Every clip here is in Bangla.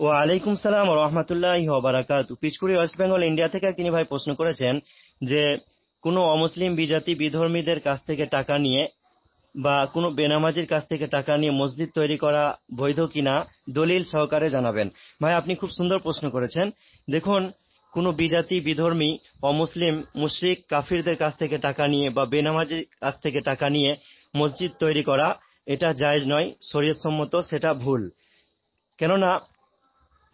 ওয়ালাইকুম সালাম রহমতুল্লাহ বারাকাত পিচকুড়ি ওয়েস্ট বেঙ্গল ইন্ডিয়া থেকে তিনি ভাই প্রশ্ন করেছেন যে কোনো অমুসলিম বিজাতি বিধর্মীদের কাছ থেকে টাকা নিয়ে বা কোনো বেনামাজির কাছ থেকে টাকা নিয়ে মসজিদ তৈরি করা বৈধ কিনা দলিল সহকারে জানাবেন ভাই আপনি খুব সুন্দর প্রশ্ন করেছেন দেখুন কোনো বিজাতি বিধর্মী অমুসলিম মুশ্রিক কাফিরদের কাছ থেকে টাকা নিয়ে বা বেনামাজির কাছ থেকে টাকা নিয়ে মসজিদ তৈরি করা এটা জায়জ নয় শরীয়তসম্মত সেটা ভুল কেননা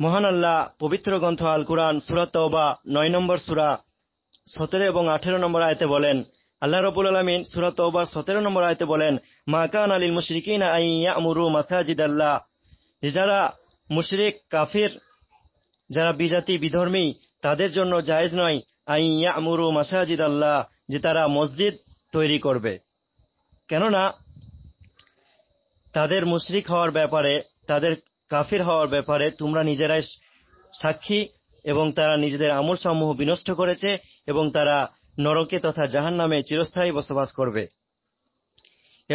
মহান আল্লাহ পবিত্র গ্রন্থ আল কুরআন সুরাত তওবা নয় নম্বর সুরা সতেরো এবং আঠেরো নম্বর আয়তে বলেন আল্লাহ রবুল আলমিন সুরাত তওবার সতেরো নম্বর আয়তে বলেন মা কান আলিল মুশরিকিন আইয়ামুরু মাসাজিদ আল্লাহ যারা মুশরিক কাফির যারা বিজাতি বিধর্মী তাদের জন্য জায়েজ নয় আইয়ামুরু মাসাজিদ আল্লাহ যে তারা মসজিদ তৈরি করবে কেননা তাদের মুশরিক হওয়ার ব্যাপারে তাদের কাফির হওয়ার ব্যাপারে তোমরা নিজেরাই সাক্ষী এবং তারা নিজেদের আমল সমূহ বিনষ্ট করেছে এবং তারা নরকে তথা জাহান নামে চিরস্থায়ী বসবাস করবে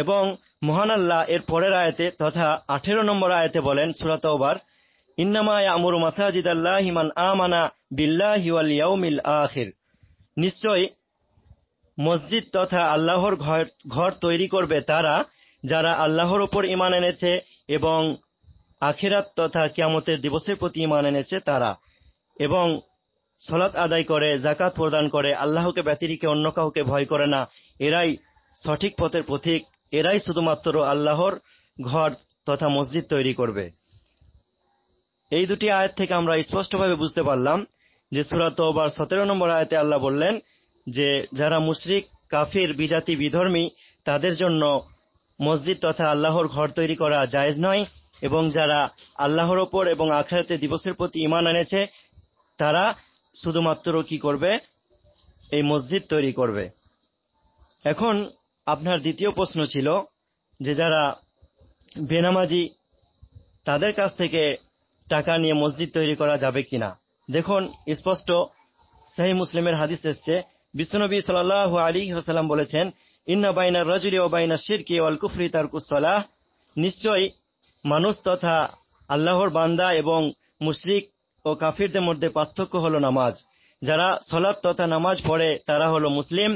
এবং মহান আল্লাহ এর পরের আয়াতে তথা আঠেরো নম্বর আয়াতে বলেন ওবার ইন্নামা আমর মাসাজিদ আল্লাহ হিমান আমানা বিল্লাহি ওয়াল ইয়াউমিল আখির নিশ্চয় মসজিদ তথা আল্লাহর ঘর ঘর তৈরি করবে তারা যারা আল্লাহর ওপর ইমান এনেছে এবং আখেরাত তথা কিয়ামতের দিবসের প্রতি ইমান এনেছে তারা এবং সলাত আদায় করে জাকাত প্রদান করে আল্লাহকে ব্যতিরিকে অন্য কাউকে ভয় করে না এরাই সঠিক পথের প্রতীক এরাই শুধুমাত্র আল্লাহর ঘর তথা মসজিদ তৈরি করবে এই দুটি আয়াত থেকে আমরা স্পষ্টভাবে বুঝতে পারলাম যে সুরাত ওবার সতেরো নম্বর আয়াতে আল্লাহ বললেন যে যারা মুশরিক কাফির বিজাতি বিধর্মী তাদের জন্য মসজিদ তথা আল্লাহর ঘর তৈরি করা জায়জ নয় এবং যারা আল্লাহর ওপর এবং আখেরাতে দিবসের প্রতি ইমান এনেছে তারা শুধুমাত্র কি করবে এই মসজিদ তৈরি করবে এখন আপনার দ্বিতীয় প্রশ্ন ছিল যে যারা বেনামাজি তাদের কাছ থেকে টাকা নিয়ে মসজিদ তৈরি করা যাবে কিনা দেখুন স্পষ্ট সেই মুসলিমের হাদিস এসছে বিশ্বনবী সাল আলী হাসালাম বলেছেন ইন্না বাইনা রাজুরি ও বাইনা শিরকি ওয়াল কুফরি তার কুসলাহ নিশ্চয়ই মানুষ তথা আল্লাহর বান্দা এবং মুশরিক ও কাফিরদের মধ্যে পার্থক্য হল নামাজ যারা সলাৎ তথা নামাজ পড়ে তারা হল মুসলিম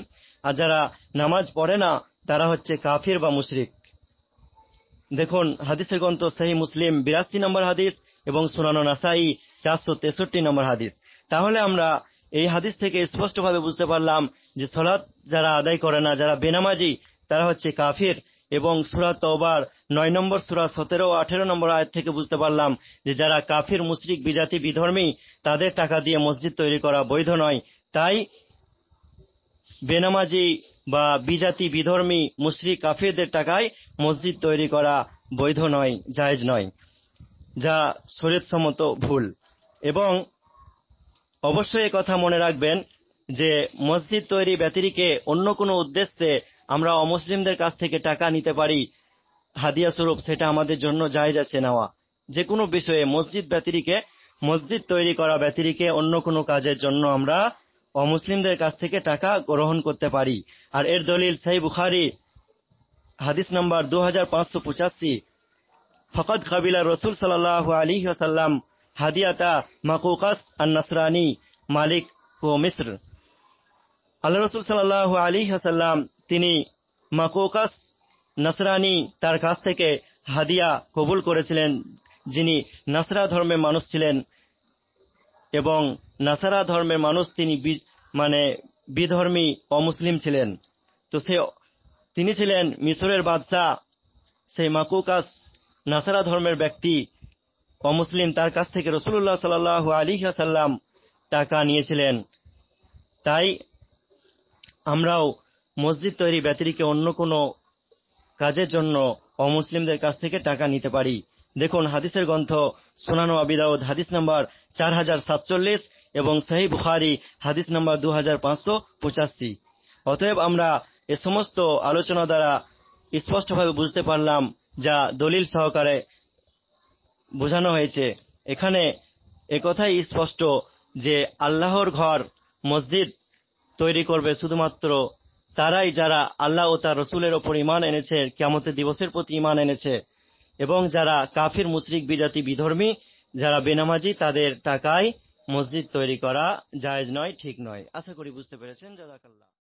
আর যারা নামাজ পড়ে না তারা হচ্ছে কাফির বা মুশরিক দেখুন হাদিসের গ্রন্থ সেই মুসলিম বিরাশি নম্বর হাদিস এবং সুনানো নাসাই চারশো তেষট্টি নম্বর হাদিস তাহলে আমরা এই হাদিস থেকে স্পষ্টভাবে বুঝতে পারলাম যে সলাৎ যারা আদায় করে না যারা বেনামাজি তারা হচ্ছে কাফির এবং সুরা তওবার নয় নম্বর সুরা সতেরো ও আঠেরো নম্বর আয়াত থেকে বুঝতে পারলাম যে যারা কাফির মুশরিক বিজাতি বিধর্মী তাদের টাকা দিয়ে মসজিদ তৈরি করা বৈধ নয় তাই বেনামাজি বা বিজাতি বিধর্মী মুশরিক কাফিরদের টাকায় মসজিদ তৈরি করা বৈধ নয় জায়েজ নয় যা শরীরসম্মত ভুল এবং অবশ্যই কথা মনে রাখবেন যে মসজিদ তৈরি ব্যতিরিকে অন্য কোনো উদ্দেশ্যে আমরা অমুসলিমদের কাছ থেকে টাকা নিতে পারি হাদিয়া স্বরূপ সেটা আমাদের জন্য জায়জ আছে নেওয়া যে কোনো বিষয়ে মসজিদ ব্যতিরিকে মসজিদ তৈরি করা ব্যতিরিকে অন্য কোনো কাজের জন্য আমরা অমুসলিমদের কাছ থেকে টাকা গ্রহণ করতে পারি আর এর দলিল সাই বুখারি হাদিস নম্বর দু হাজার পাঁচশো পঁচাশি ফকত কাবিলা রসুল সাল্লাহ আলী আসাল্লাম হাদিয়াতা মাকুকাস আন্নাসরানি মালিক ও মিশ্র আল্লাহ রসুল সাল্লাহ আলী আসাল্লাম তিনি মাকোকাস নাসরানি তার কাছ থেকে হাদিয়া কবুল করেছিলেন যিনি নাসরা ধর্মের মানুষ ছিলেন এবং নাসারা ধর্মের মানুষ তিনি মানে বিধর্মী অমুসলিম ছিলেন তো সে তিনি ছিলেন মিশরের বাদশাহ সেই মাকুকাস নাসারা ধর্মের ব্যক্তি অমুসলিম তার কাছ থেকে রসুল্লাহ সাল আলী সাল্লাম টাকা নিয়েছিলেন তাই আমরাও মসজিদ তৈরি ব্যতিরিকে অন্য কোনো কাজের জন্য অমুসলিমদের কাছ থেকে টাকা নিতে পারি দেখুন হাদিসের গ্রন্থ সোনানো আবিদাউদ হাদিস নাম্বার চার হাজার সাতচল্লিশ এবং সাহি বুখারি হাদিস নাম্বার দু হাজার পাঁচশো পঁচাশি অতএব আমরা এ সমস্ত আলোচনা দ্বারা স্পষ্টভাবে বুঝতে পারলাম যা দলিল সহকারে বোঝানো হয়েছে এখানে একথাই স্পষ্ট যে আল্লাহর ঘর মসজিদ তৈরি করবে শুধুমাত্র তারাই যারা আল্লাহ ও তার রসুলের ওপর ইমান এনেছে কেমতের দিবসের প্রতি ইমান এনেছে এবং যারা কাফির মুসরিক বিজাতি বিধর্মী যারা বেনামাজি তাদের টাকায় মসজিদ তৈরি করা জায়জ নয় ঠিক নয় আশা করি বুঝতে পেরেছেন জাজাকাল্লাহ